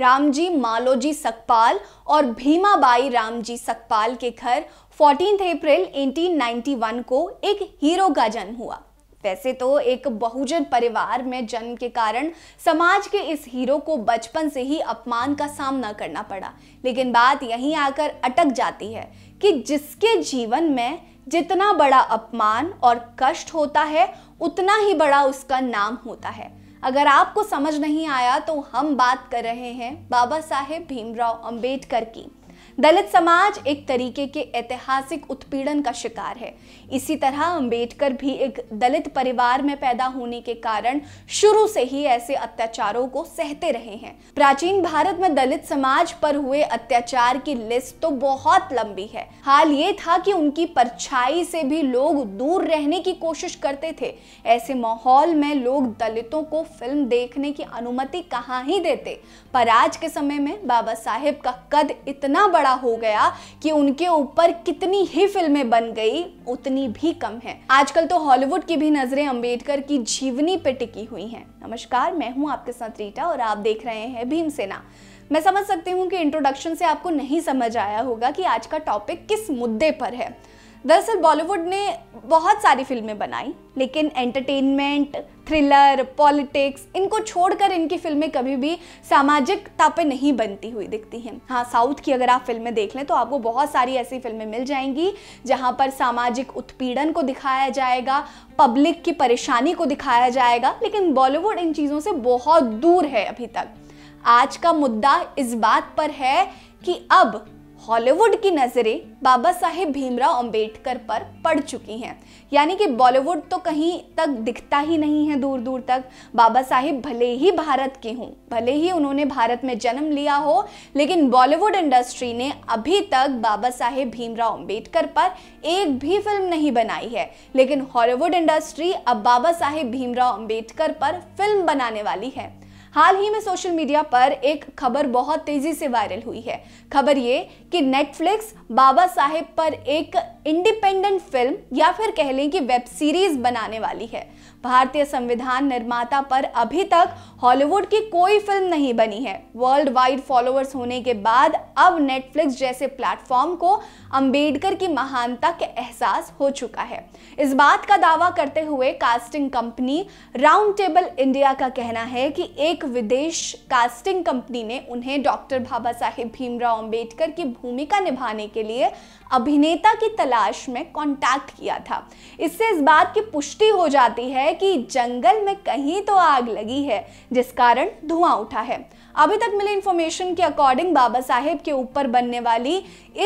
रामजी मालोजी सकपाल और भीमाबाई रामजी सकपाल के घर 14 अप्रैल 1891 को एक हीरो का जन्म हुआ वैसे तो एक बहुजन परिवार में जन्म के कारण समाज के इस हीरो को बचपन से ही अपमान का सामना करना पड़ा लेकिन बात यहीं आकर अटक जाती है कि जिसके जीवन में जितना बड़ा अपमान और कष्ट होता है उतना ही बड़ा उसका नाम होता है अगर आपको समझ नहीं आया तो हम बात कर रहे हैं बाबा साहेब भीमराव अंबेडकर की दलित समाज एक तरीके के ऐतिहासिक उत्पीड़न का शिकार है इसी तरह अंबेडकर भी एक दलित परिवार में पैदा होने के कारण शुरू से ही ऐसे अत्याचारों को सहते रहे हैं प्राचीन भारत में दलित समाज पर हुए अत्याचार की लिस्ट तो बहुत लंबी है हाल ये था कि उनकी परछाई से भी लोग दूर रहने की कोशिश करते थे ऐसे माहौल में लोग दलितों को फिल्म देखने की अनुमति कहाँ ही देते पर आज के समय में बाबा साहेब का कद इतना बड़ा बड़ा हो गया कि उनके ऊपर कितनी ही फिल्में बन गई उतनी भी कम है आजकल तो हॉलीवुड की भी नजरें अंबेडकर की जीवनी पर टिकी हुई हैं नमस्कार मैं हूं आपके साथ रीटा और आप देख रहे हैं भीमसेना मैं समझ सकती हूँ कि इंट्रोडक्शन से आपको नहीं समझ आया होगा कि आज का टॉपिक किस मुद्दे पर है दरअसल बॉलीवुड ने बहुत सारी फिल्में बनाई लेकिन एंटरटेनमेंट थ्रिलर पॉलिटिक्स इनको छोड़कर इनकी फिल्में कभी भी सामाजिकता पे नहीं बनती हुई दिखती हैं हाँ साउथ की अगर आप फिल्में देख लें तो आपको बहुत सारी ऐसी फिल्में मिल जाएंगी जहाँ पर सामाजिक उत्पीड़न को दिखाया जाएगा पब्लिक की परेशानी को दिखाया जाएगा लेकिन बॉलीवुड इन चीज़ों से बहुत दूर है अभी तक आज का मुद्दा इस बात पर है कि अब हॉलीवुड की नज़रें बाबा साहेब भीमराव अंबेडकर पर पड़ चुकी हैं यानी कि बॉलीवुड तो कहीं तक दिखता ही नहीं है दूर दूर तक बाबा साहेब भले ही भारत के हों भले ही उन्होंने भारत में जन्म लिया हो लेकिन बॉलीवुड इंडस्ट्री ने अभी तक बाबा साहेब भीमराव अंबेडकर पर एक भी फिल्म नहीं बनाई है लेकिन हॉलीवुड इंडस्ट्री अब बाबा साहेब भीमराव अम्बेडकर पर फिल्म बनाने वाली है हाल ही में सोशल मीडिया पर एक खबर बहुत तेजी से वायरल हुई है खबर ये कि नेटफ्लिक्स बाबा साहेब पर एक इंडिपेंडेंट फिल्म या फिर कह लें कि वेब सीरीज बनाने वाली है भारतीय संविधान निर्माता पर अभी तक हॉलीवुड की कोई फिल्म नहीं बनी है वर्ल्ड वाइड फॉलोअर्स होने के बाद अब नेटफ्लिक्स जैसे प्लेटफॉर्म को अंबेडकर की महानता के एहसास हो चुका है इस बात का दावा करते हुए casting company round table India का कहना है कि एक विदेश कास्टिंग कंपनी ने उन्हें डॉक्टर बाबा साहेब भीमराव अम्बेडकर की भूमिका निभाने के लिए अभिनेता की तलाश में कॉन्टैक्ट किया था इससे इस बात की पुष्टि हो जाती है है कि जंगल में कहीं तो आग लगी है जिस कारण धुआं उठा है अभी तक मिली इंफॉर्मेशन के अकॉर्डिंग बाबा साहेब के ऊपर बनने वाली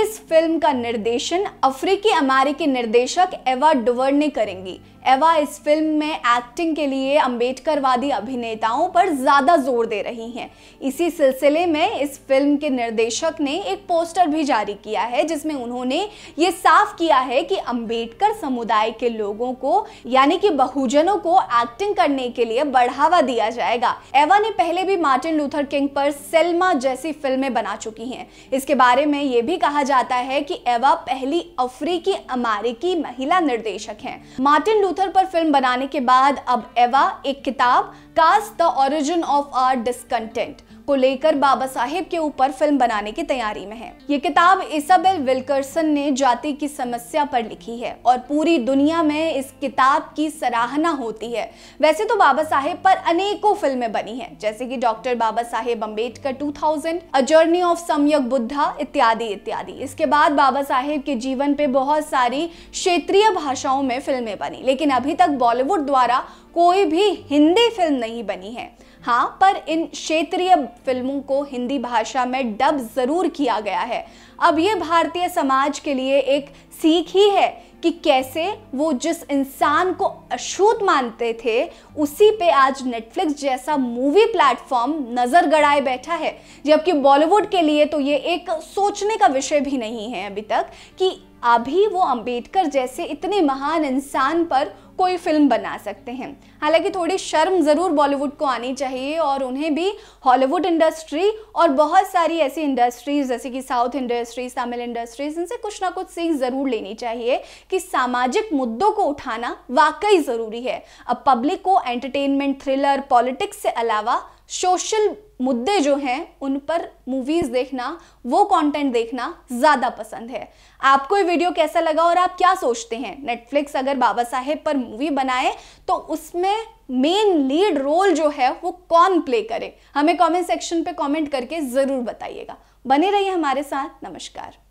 इस फिल्म का निर्देशन अफ्रीकी अमेरिकी निर्देशक एवा डुवर ने करेंगी एवा इस फिल्म में एक्टिंग के लिए अंबेडकरवादी अभिनेताओं पर ज़्यादा जोर दे रही हैं इसी सिलसिले में इस फिल्म के निर्देशक ने एक पोस्टर भी जारी किया है जिसमें उन्होंने ये साफ किया है कि अंबेडकर समुदाय के लोगों को यानी कि बहुजनों को एक्टिंग करने के लिए बढ़ावा दिया जाएगा एवा ने पहले भी मार्टिन लूथर किंग पर सेलमा जैसी फिल्में बना चुकी हैं इसके बारे में ये भी कहा जाता है कि एवा पहली अफ्रीकी अमेरिकी महिला निर्देशक हैं मार्टिन लूथर पर फिल्म बनाने के बाद अब एवा एक किताब Caste the origin of our discontent को लेकर बाबा साहेब के ऊपर फिल्म बनाने की तैयारी में है ये किताब इसाबेल विल्कर्सन ने जाति की समस्या पर लिखी है और पूरी दुनिया में इस किताब की सराहना होती है वैसे तो बाबा साहेब पर अनेकों फिल्में बनी हैं जैसे कि doctor Baba Saheb Ambedkar thousand a journey of Samyak Buddha इत्यादि इत्यादि इसके बाद बाबा साहेब के जीवन पे बहुत सारी क्षेत्रीय भाषाओं में फिल्में बनी लेकिन अभी तक बॉलीवुड द्वारा कोई भी हिंदी फिल्म नहीं बनी है हाँ पर इन क्षेत्रीय फिल्मों को हिंदी भाषा में डब ज़रूर किया गया है अब ये भारतीय समाज के लिए एक सीख ही है कि कैसे वो जिस इंसान को अछूत मानते थे उसी पे आज नेटफ्लिक्स जैसा मूवी प्लेटफॉर्म नज़र गड़ाए बैठा है जबकि बॉलीवुड के लिए तो ये एक सोचने का विषय भी नहीं है अभी तक कि अभी वो अंबेडकर जैसे इतने महान इंसान पर कोई फिल्म बना सकते हैं हालांकि थोड़ी शर्म ज़रूर बॉलीवुड को आनी चाहिए और उन्हें भी हॉलीवुड इंडस्ट्री और बहुत सारी ऐसी इंडस्ट्रीज़ जैसे कि साउथ इंडस्ट्रीज तमिल इंडस्ट्रीज इनसे कुछ ना कुछ सीख ज़रूर लेनी चाहिए कि सामाजिक मुद्दों को उठाना वाकई ज़रूरी है अब पब्लिक को एंटरटेनमेंट थ्रिलर पॉलिटिक्स से अलावा सोशल मुद्दे जो हैं उन पर मूवीज़ देखना वो कंटेंट देखना ज़्यादा पसंद है आपको ये वीडियो कैसा लगा और आप क्या सोचते हैं नेटफ्लिक्स अगर बाबा साहेब पर मूवी बनाए तो उसमें मेन लीड रोल जो है वो कौन प्ले करे हमें कमेंट सेक्शन पे कमेंट करके ज़रूर बताइएगा बने रहिए हमारे साथ नमस्कार